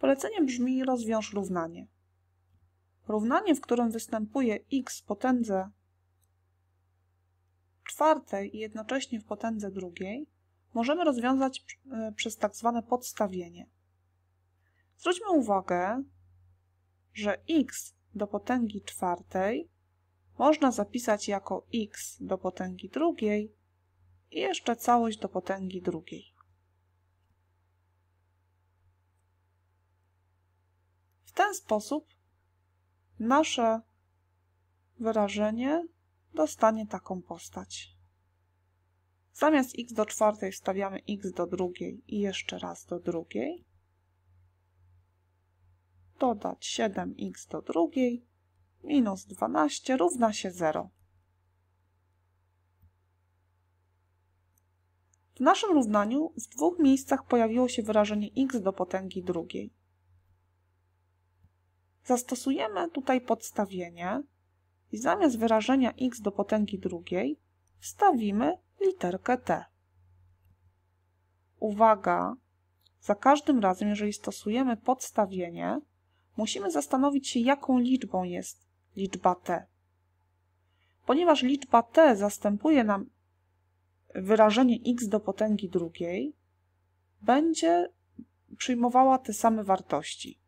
Polecenie brzmi rozwiąż równanie. Równanie, w którym występuje x w potędze czwartej i jednocześnie w potędze drugiej, możemy rozwiązać e, przez tak zwane podstawienie. Zwróćmy uwagę, że x do potęgi czwartej można zapisać jako x do potęgi drugiej i jeszcze całość do potęgi drugiej. W ten sposób nasze wyrażenie dostanie taką postać. Zamiast x do czwartej wstawiamy x do drugiej i jeszcze raz do drugiej. Dodać 7x do drugiej minus 12 równa się 0. W naszym równaniu w dwóch miejscach pojawiło się wyrażenie x do potęgi drugiej. Zastosujemy tutaj podstawienie i zamiast wyrażenia x do potęgi drugiej wstawimy literkę t. Uwaga! Za każdym razem, jeżeli stosujemy podstawienie, musimy zastanowić się, jaką liczbą jest liczba t. Ponieważ liczba t zastępuje nam wyrażenie x do potęgi drugiej, będzie przyjmowała te same wartości.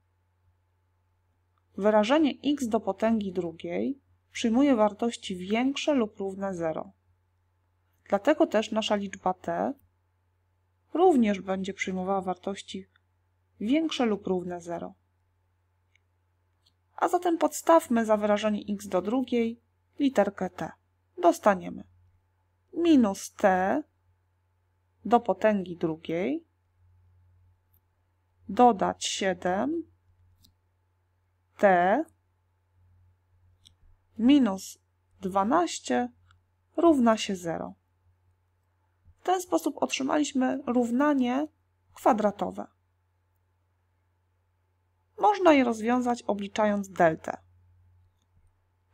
Wyrażenie x do potęgi drugiej przyjmuje wartości większe lub równe 0. Dlatego też nasza liczba t również będzie przyjmowała wartości większe lub równe 0. A zatem podstawmy za wyrażenie x do drugiej literkę t. Dostaniemy minus t do potęgi drugiej dodać 7 t minus 12 równa się 0. W ten sposób otrzymaliśmy równanie kwadratowe. Można je rozwiązać obliczając deltę.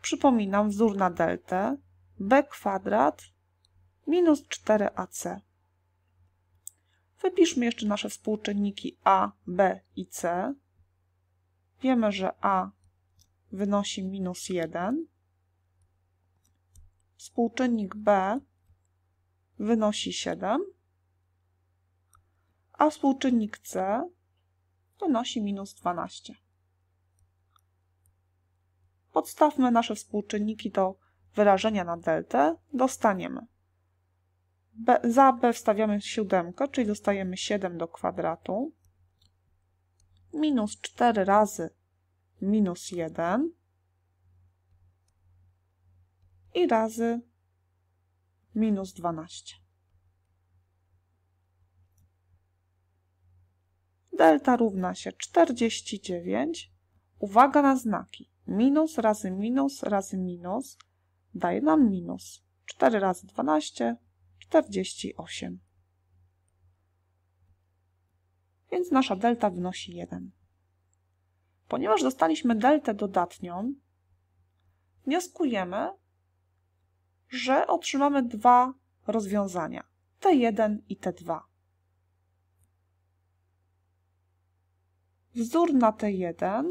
Przypominam wzór na deltę b kwadrat minus 4ac. Wypiszmy jeszcze nasze współczynniki a, b i c. Wiemy, że a wynosi minus 1. Współczynnik b wynosi 7, a współczynnik c wynosi minus 12. Podstawmy nasze współczynniki do wyrażenia na deltę. Dostaniemy B, za b wstawiamy 7, czyli dostajemy 7 do kwadratu minus 4 razy minus 1 i razy minus 12. Delta równa się 49. Uwaga na znaki. Minus razy minus razy minus daje nam minus. 4 razy 12, 48. więc nasza delta wynosi 1. Ponieważ dostaliśmy deltę dodatnią, wnioskujemy, że otrzymamy dwa rozwiązania, T1 i T2. Wzór na T1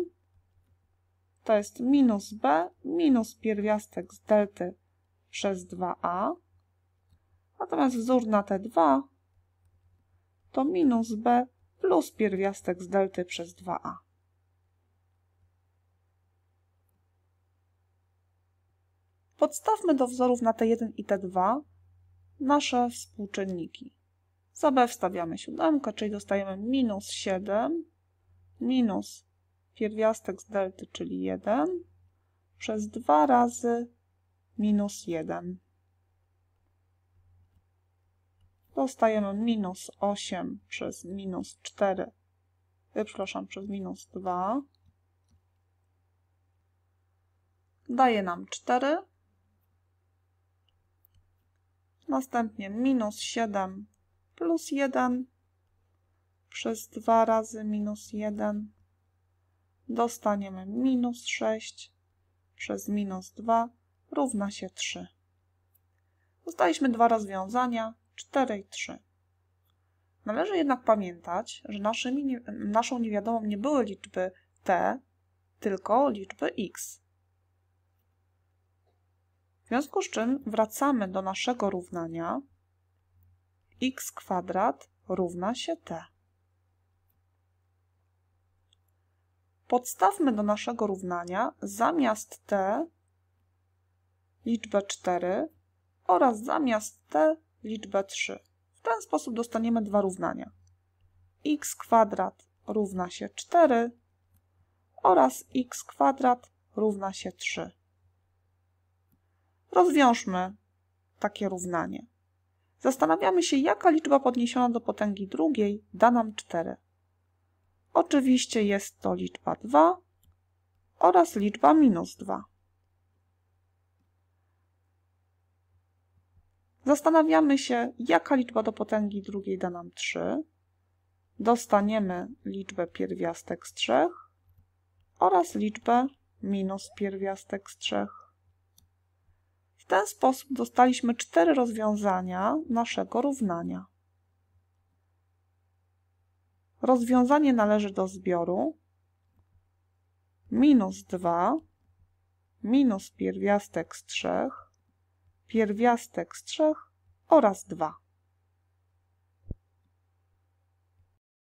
to jest minus b minus pierwiastek z delty przez 2a, natomiast wzór na T2 to minus b plus pierwiastek z delty przez 2a. Podstawmy do wzorów na T1 i T2 nasze współczynniki. Za B wstawiamy siódemkę, czyli dostajemy minus 7 minus pierwiastek z delty, czyli 1 przez 2 razy minus 1. dostajemy no minus 8 przez minus 4, e, przepraszam, przez minus 2. Daje nam 4. Następnie minus 7 plus 1 przez 2 razy minus 1 dostaniemy minus 6 przez minus 2 równa się 3. Dostaliśmy dwa rozwiązania. 4 i 3. Należy jednak pamiętać, że naszymi, naszą niewiadomą nie były liczby t, tylko liczby x. W związku z czym wracamy do naszego równania x kwadrat równa się t. Podstawmy do naszego równania zamiast t liczbę 4 oraz zamiast t liczbę 3. W ten sposób dostaniemy dwa równania. x kwadrat równa się 4 oraz x kwadrat równa się 3. Rozwiążmy takie równanie. Zastanawiamy się, jaka liczba podniesiona do potęgi drugiej da nam 4. Oczywiście jest to liczba 2 oraz liczba minus 2. Zastanawiamy się, jaka liczba do potęgi drugiej da nam 3. Dostaniemy liczbę pierwiastek z 3 oraz liczbę minus pierwiastek z 3. W ten sposób dostaliśmy cztery rozwiązania naszego równania. Rozwiązanie należy do zbioru minus 2 minus pierwiastek z 3 pierwiastek z trzech oraz dwa.